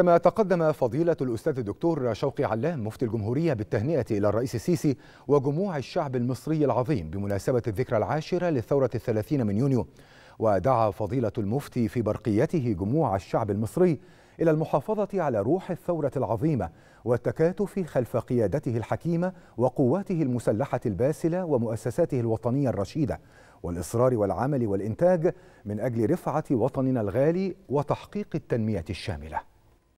كما تقدم فضيلة الأستاذ الدكتور شوقي علام مفتي الجمهورية بالتهنئة إلى الرئيس السيسي وجموع الشعب المصري العظيم بمناسبة الذكرى العاشرة للثورة الثلاثين من يونيو ودعا فضيلة المفتي في برقيته جموع الشعب المصري إلى المحافظة على روح الثورة العظيمة والتكاتف خلف قيادته الحكيمة وقواته المسلحة الباسلة ومؤسساته الوطنية الرشيدة والإصرار والعمل والإنتاج من أجل رفعة وطننا الغالي وتحقيق التنمية الشاملة